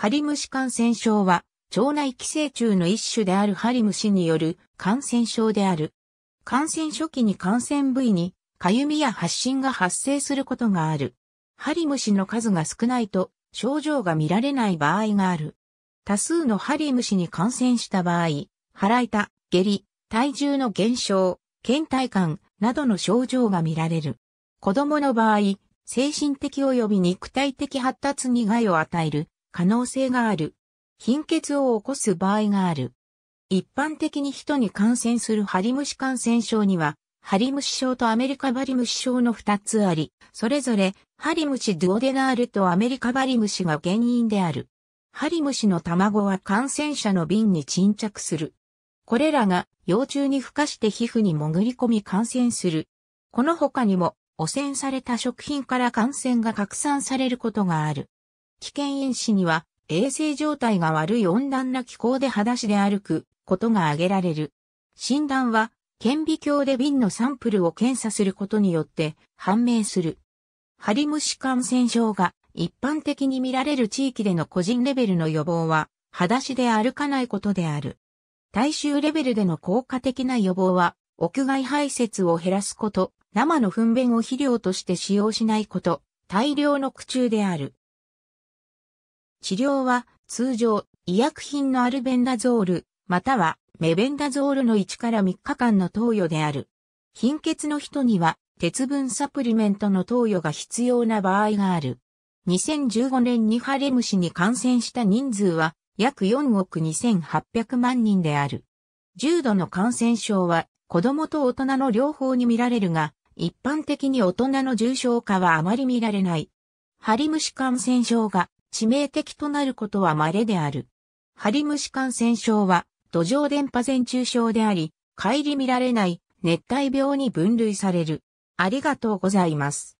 ハリムシ感染症は、腸内寄生虫の一種であるハリムシによる感染症である。感染初期に感染部位に、かゆみや発疹が発生することがある。ハリムシの数が少ないと、症状が見られない場合がある。多数のハリムシに感染した場合、腹痛、下痢、体重の減少、倦怠感などの症状が見られる。子供の場合、精神的及び肉体的発達に害を与える可能性がある。貧血を起こす場合がある。一般的に人に感染するハリムシ感染症には、ハリムシ症とアメリカバリムシ症の2つあり、それぞれハリムシドゥオデナールとアメリカバリムシが原因である。ハリムシの卵は感染者の瓶に沈着する。これらが幼虫に孵化して皮膚に潜り込み感染する。この他にも汚染された食品から感染が拡散されることがある。危険因子には、衛生状態が悪い温暖な気候で裸足で歩くことが挙げられる。診断は、顕微鏡で瓶のサンプルを検査することによって判明する。ハリムシ感染症が一般的に見られる地域での個人レベルの予防は、裸足で歩かないことである。大衆レベルでの効果的な予防は、屋外排泄を減らすこと、生の糞便を肥料として使用しないこと、大量の苦中である。治療は通常医薬品のアルベンダゾール、またはメベンダゾールの1から3日間の投与である。貧血の人には鉄分サプリメントの投与が必要な場合がある。2015年にハレムシに感染した人数は約4億2800万人である。重度の感染症は子供と大人の両方に見られるが、一般的に大人の重症化はあまり見られない。ハリムシ感染症が致命的となることは稀である。ハリムシ感染症は、土壌電波前中症であり、帰り見られない熱帯病に分類される。ありがとうございます。